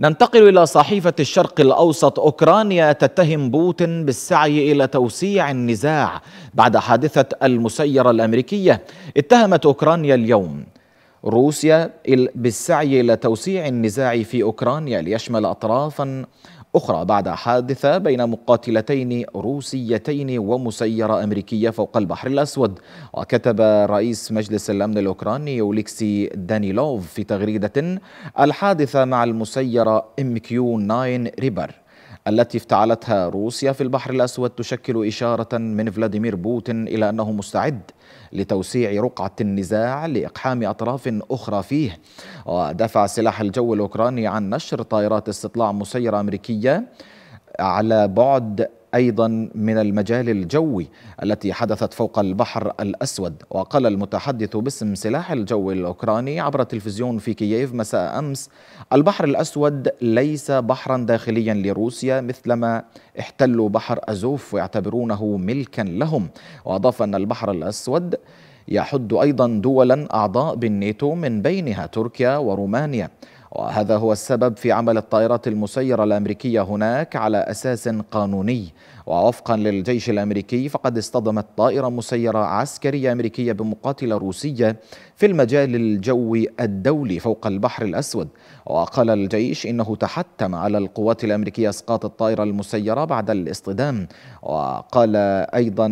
ننتقل إلى صحيفة الشرق الأوسط أوكرانيا تتهم بوتين بالسعي إلى توسيع النزاع بعد حادثة المسيرة الأمريكية اتهمت أوكرانيا اليوم روسيا بالسعي إلى توسيع النزاع في أوكرانيا ليشمل أطرافا أخرى بعد حادثة بين مقاتلتين روسيتين ومسيرة أمريكية فوق البحر الأسود وكتب رئيس مجلس الأمن الأوكراني أوليكسي دانيلوف في تغريدة الحادثة مع المسيرة MQ-9 ريبر التي افتعلتها روسيا في البحر الأسود تشكل إشارة من فلاديمير بوتين إلى أنه مستعد لتوسيع رقعة النزاع لإقحام أطراف أخرى فيه ودفع سلاح الجو الأوكراني عن نشر طائرات استطلاع مسيرة أمريكية على بعد أيضا من المجال الجوي التي حدثت فوق البحر الأسود وقال المتحدث باسم سلاح الجو الأوكراني عبر التلفزيون في كييف مساء أمس البحر الأسود ليس بحرا داخليا لروسيا مثلما احتلوا بحر أزوف ويعتبرونه ملكا لهم وأضاف أن البحر الأسود يحد أيضا دولا أعضاء بالناتو من بينها تركيا ورومانيا وهذا هو السبب في عمل الطائرات المسيرة الأمريكية هناك على أساس قانوني ووفقا للجيش الأمريكي فقد اصطدمت طائرة مسيرة عسكرية أمريكية بمقاتلة روسية في المجال الجوي الدولي فوق البحر الأسود وقال الجيش إنه تحتم على القوات الأمريكية إسقاط الطائرة المسيرة بعد الاصطدام وقال أيضا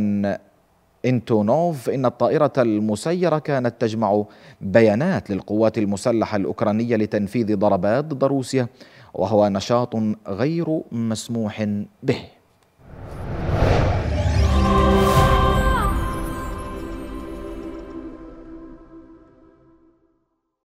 انتونوف إن الطائرة المسيرة كانت تجمع بيانات للقوات المسلحة الأوكرانية لتنفيذ ضربات ضد روسيا وهو نشاط غير مسموح به